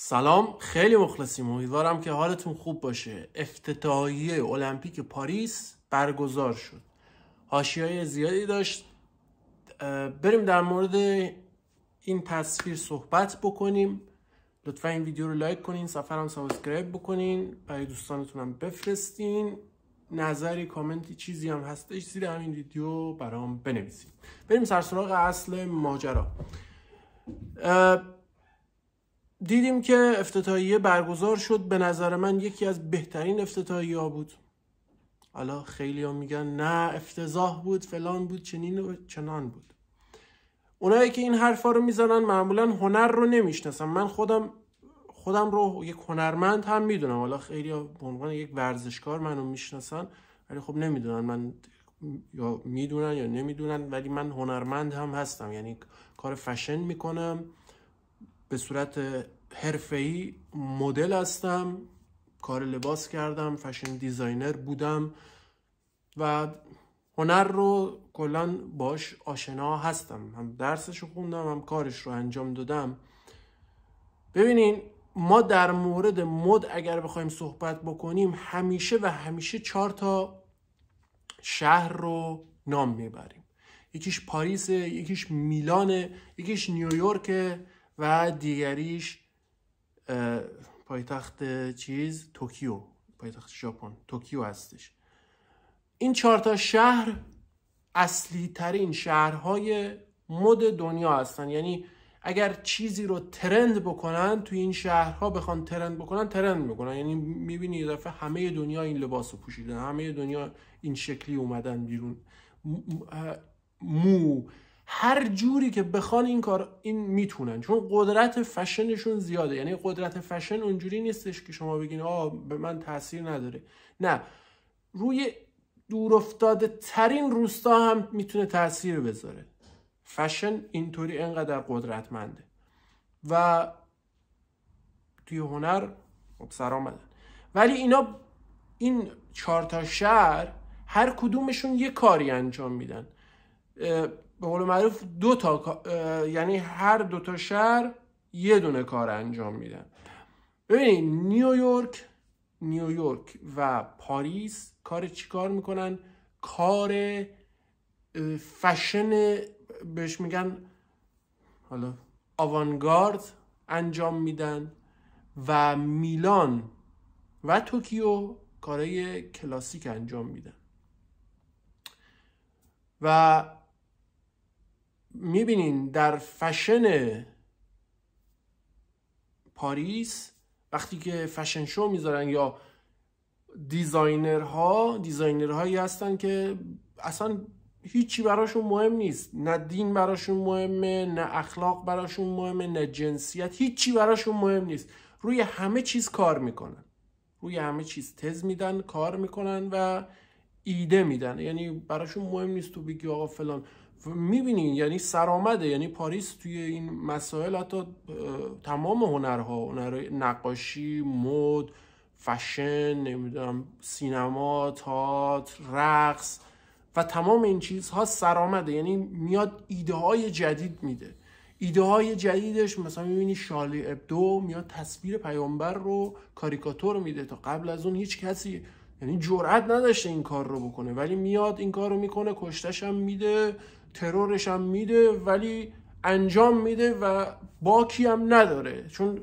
سلام خیلی مخلصیم امیدوارم که حالتون خوب باشه افتتاحیه المپیک پاریس برگزار شد هاشی های زیادی داشت بریم در مورد این تصویر صحبت بکنیم لطفا این ویدیو رو لایک کنین سفر هم سابسکرایب بکنین برای دوستانتون هم بفرستین نظری کامنتی چیزی هم هستش زیر همین ویدیو برام بنویسید بریم سر سراغ اصل ماجرا دیدیم که افتتاحیه برگزار شد به نظر من یکی از بهترین افتتاحیه ها بود حالا خیلی ها میگن نه افتضاح بود فلان بود چنین و چنان بود اونایی که این حرفا رو میزنن معمولا هنر رو نمیشناسن من خودم خودم رو یک هنرمند هم میدونم حالا خیلی به عنوان یک ورزشکار منو میشناسن ولی خب نمیدونن من یا میدونن یا نمیدونن ولی من هنرمند هم هستم یعنی کار فشن میکنم به صورت حرفه‌ای مدل هستم کار لباس کردم فشن دیزاینر بودم و هنر رو کلا باش آشنا هستم هم درسش رو خوندم هم کارش رو انجام دادم ببینین ما در مورد مد اگر بخوایم صحبت بکنیم همیشه و همیشه چهار تا شهر رو نام میبریم یکیش پاریس یکیش میلان یکیش نیویورک و دیگریش پایتخت چیز توکیو پایتخت ژاپن توکیو هستش این چهار تا شهر اصلی ترین شهرهای مد دنیا هستن یعنی اگر چیزی رو ترند بکنن توی این شهرها بخوان ترند بکنن ترند میکنن یعنی میبینی یه دفعه همه دنیا این لباس رو پوشیدن همه دنیا این شکلی اومدن بیرون مو هر جوری که بخوان این کار این میتونن چون قدرت فشنشون زیاده یعنی قدرت فشن اونجوری نیستش که شما بگین آه به من تاثیر نداره نه روی دورافتاده ترین روستا هم میتونه تاثیر بذاره فشن اینطوری انقدر قدرتمنده و توی هنر خب سر آمدن ولی اینا این چهار تا شهر هر کدومشون یه کاری انجام میدن به قول معروف دو تا یعنی هر دو تا شهر یه دونه کار انجام میدن ببینید نیویورک نیویورک و پاریس کار کار میکنن کار فشن بهش میگن حالا آوانگارد انجام میدن و میلان و توکیو کارهای کلاسیک انجام میدن و میبینین در فشن پاریس وقتی که فشن شو میذارن یا دیزاینرها دیزاینرهایی هستن که اصلا هیچی براشون مهم نیست نه دین براشون مهمه نه اخلاق براشون مهمه نه جنسیت هیچی براشون مهم نیست روی همه چیز کار میکنن روی همه چیز تز میدن کار میکنن و ایده میدن یعنی براشون مهم نیست تو بگی آقا فلان میبینین یعنی سرامده یعنی پاریس توی این مسائل حتی تمام هنرها هنر نقاشی مد فشن نمیدونم سینما تات رقص و تمام این چیزها سرامده یعنی میاد ایده های جدید میده ایده های جدیدش مثلا میبینی شالی ابدو میاد تصویر پیامبر رو کاریکاتور میده تا قبل از اون هیچ کسی یعنی جرأت نداشته این کار رو بکنه ولی میاد این کار رو میکنه کشتش هم میده ترورش هم میده ولی انجام میده و باکی هم نداره چون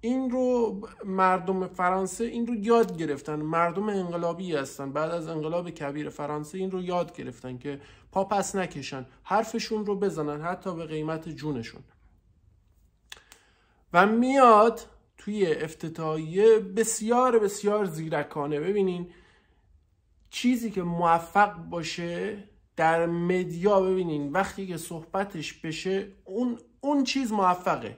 این رو مردم فرانسه این رو یاد گرفتن مردم انقلابی هستن بعد از انقلاب کبیر فرانسه این رو یاد گرفتن که پاپس پس نکشن حرفشون رو بزنن حتی به قیمت جونشون و میاد توی افتتاحیه بسیار بسیار زیرکانه ببینین چیزی که موفق باشه در مدیا ببینین وقتی که صحبتش بشه اون, اون چیز موفقه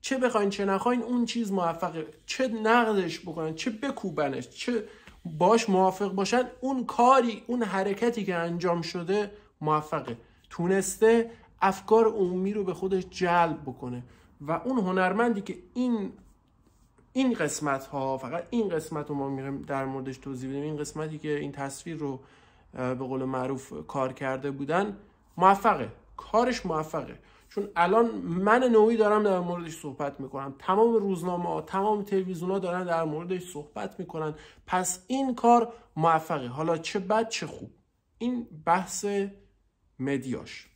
چه بخواین چه نخواین اون چیز موفقه چه نقدش بکنن چه بکوبنش چه باش موافق باشن اون کاری اون حرکتی که انجام شده موفقه تونسته افکار عمومی رو به خودش جلب بکنه و اون هنرمندی که این این قسمت ها فقط این قسمت رو ما میگیم در موردش توضیح بدیم این قسمتی که این تصویر رو به قول معروف کار کرده بودن موفقه کارش موفقه چون الان من نوعی دارم در موردش صحبت میکنم تمام روزنامه ها تمام تلویزیون ها دارن در موردش صحبت میکنن پس این کار موفقه حالا چه بد چه خوب این بحث مدیاش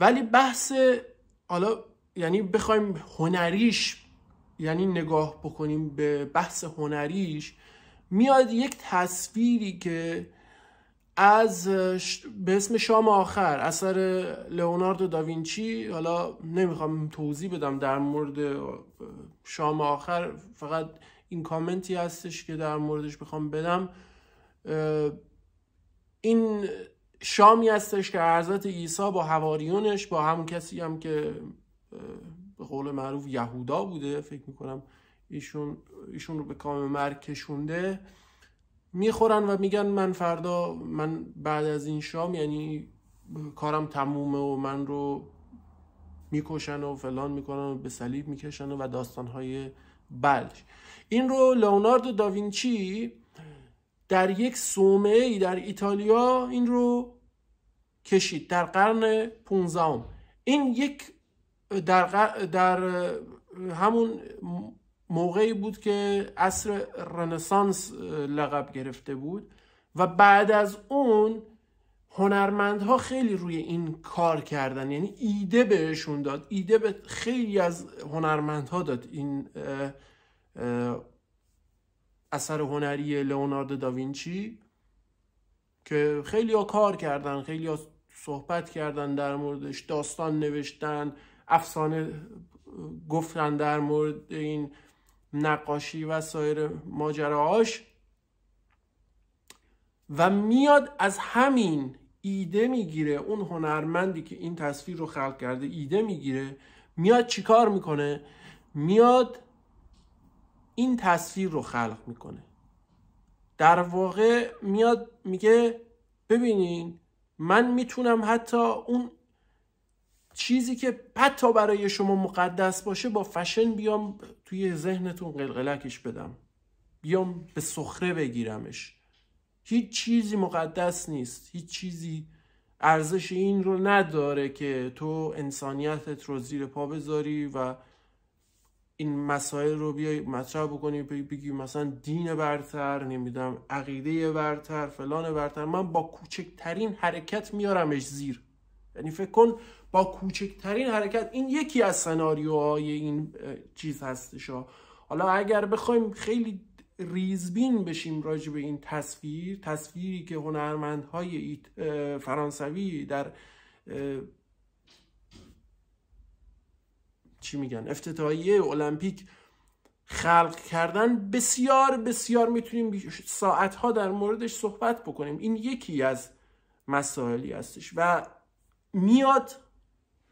ولی بحث حالا یعنی بخوایم هنریش یعنی نگاه بکنیم به بحث هنریش میاد یک تصویری که از به اسم شام آخر اثر لئوناردو داوینچی حالا نمیخوام توضیح بدم در مورد شام آخر فقط این کامنتی هستش که در موردش بخوام بدم این شامی هستش که حضرت عیسی با حواریونش با همون کسی هم که به قول معروف یهودا بوده فکر میکنم ایشون ایشون رو به کام مرگ کشونده میخورن و میگن من فردا من بعد از این شام یعنی کارم تمومه و من رو میکشن و فلان میکنن و به صلیب میکشن و داستانهای بلش این رو لئونارد داوینچی در یک سومه ای در ایتالیا این رو کشید در قرن 15 این یک در, در همون موقعی بود که عصر رنسانس لقب گرفته بود و بعد از اون هنرمندها خیلی روی این کار کردن یعنی ایده بهشون داد ایده به خیلی از هنرمندها داد این اثر هنری لئوناردو داوینچی که خیلی ها کار کردن خیلی ها صحبت کردن در موردش داستان نوشتن افسانه گفتن در مورد این نقاشی و سایر ماجراهاش و میاد از همین ایده میگیره اون هنرمندی که این تصویر رو خلق کرده ایده میگیره میاد چیکار میکنه میاد این تصویر رو خلق میکنه در واقع میاد میگه ببینین من میتونم حتی اون چیزی که حتی برای شما مقدس باشه با فشن بیام توی ذهنتون قلقلکش بدم بیام به سخره بگیرمش هیچ چیزی مقدس نیست هیچ چیزی ارزش این رو نداره که تو انسانیتت رو زیر پا بذاری و این مسائل رو بیای مطرح بکنی بگی مثلا دین برتر نمیدونم عقیده برتر فلان برتر من با کوچکترین حرکت میارمش زیر یعنی فکر کن با کوچکترین حرکت این یکی از سناریوهای این چیز هستش ها. حالا اگر بخوایم خیلی ریزبین بشیم راجع به این تصویر تصویری که هنرمندهای فرانسوی در چی میگن افتتاحیه المپیک خلق کردن بسیار بسیار میتونیم ساعتها در موردش صحبت بکنیم این یکی از مسائلی هستش و میاد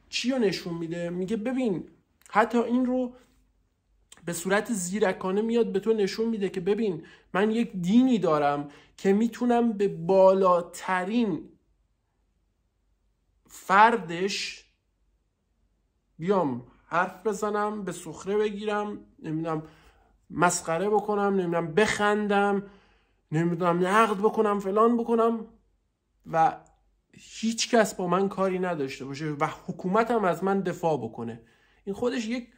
چی رو نشون میده میگه ببین حتی این رو به صورت زیرکانه میاد به تو نشون میده که ببین من یک دینی دارم که میتونم به بالاترین فردش بیام حرف بزنم به سخره بگیرم نمیدونم مسخره بکنم نمیدونم بخندم نمیدونم نقد بکنم فلان بکنم و هیچ کس با من کاری نداشته باشه و حکومت هم از من دفاع بکنه این خودش یک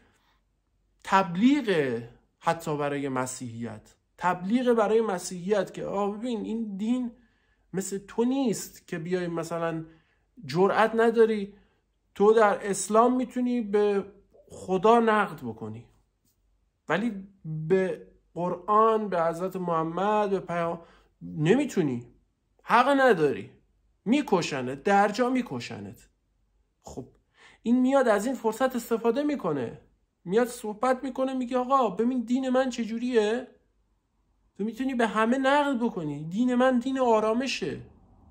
تبلیغ حتی برای مسیحیت تبلیغ برای مسیحیت که آه ببین این دین مثل تو نیست که بیای مثلا جرأت نداری تو در اسلام میتونی به خدا نقد بکنی ولی به قرآن به حضرت محمد به پیام نمیتونی حق نداری میکشنت درجا میکشنت خب این میاد از این فرصت استفاده میکنه میاد صحبت میکنه میگه آقا ببین دین من چجوریه تو میتونی به همه نقد بکنی دین من دین آرامشه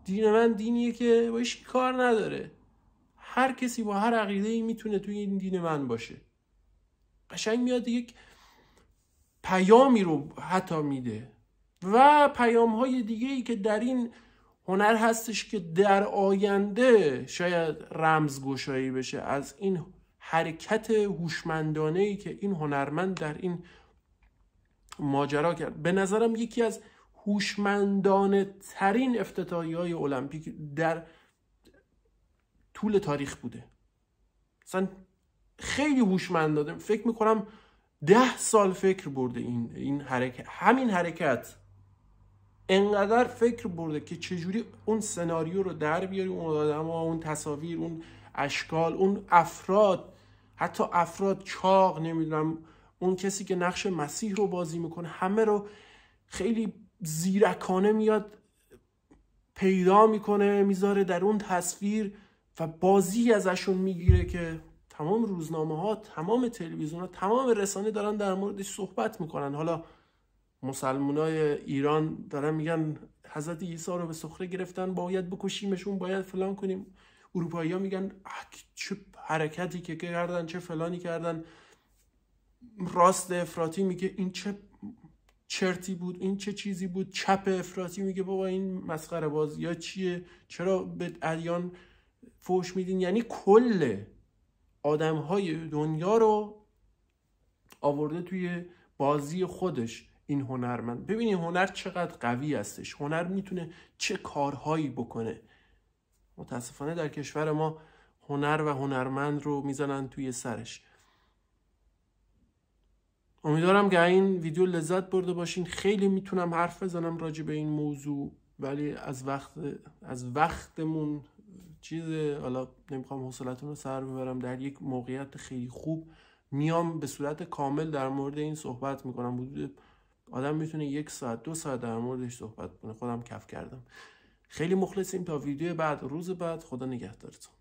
دین من دینیه که با کار نداره هر کسی با هر عقیده ای میتونه توی این دین من باشه قشنگ میاد یک پیامی رو حتی میده و پیام های دیگه ای که در این هنر هستش که در آینده شاید رمزگشایی بشه از این حرکت هوشمندانه ای که این هنرمند در این ماجرا کرد به نظرم یکی از هوشمندانه ترین افتتاحی های المپیک در طول تاریخ بوده مثلا خیلی هوشمندانه فکر میکنم ده سال فکر برده این, این حرکت همین حرکت انقدر فکر برده که چجوری اون سناریو رو در بیاری اون آدم ها اون تصاویر اون اشکال اون افراد حتی افراد چاق نمیدونم اون کسی که نقش مسیح رو بازی میکنه همه رو خیلی زیرکانه میاد پیدا میکنه میذاره در اون تصویر و بازی ازشون میگیره که تمام روزنامه ها تمام تلویزیون ها تمام رسانه دارن در موردش صحبت میکنن حالا مسلمانای ایران دارن میگن حضرت عیسی رو به سخره گرفتن باید بکشیمشون باید فلان کنیم اروپایی ها میگن چه حرکتی که کردن چه فلانی کردن راست افراتی میگه این چه چرتی بود این چه چیزی بود چپ افراتی میگه بابا این مسخره باز یا چیه چرا به ادیان فوش میدین یعنی کل آدم های دنیا رو آورده توی بازی خودش این هنرمند ببینید هنر چقدر قوی هستش هنر میتونه چه کارهایی بکنه متاسفانه در کشور ما هنر و هنرمند رو میزنن توی سرش امیدوارم که این ویدیو لذت برده باشین خیلی میتونم حرف بزنم راجع به این موضوع ولی از وقت از وقتمون چیز حالا نمیخوام حوصلتون رو سر ببرم در یک موقعیت خیلی خوب میام به صورت کامل در مورد این صحبت میکنم حدود آدم میتونه یک ساعت دو ساعت در موردش صحبت کنه خودم کف کردم خیلی مخلصیم تا ویدیو بعد روز بعد خدا نگهدارتون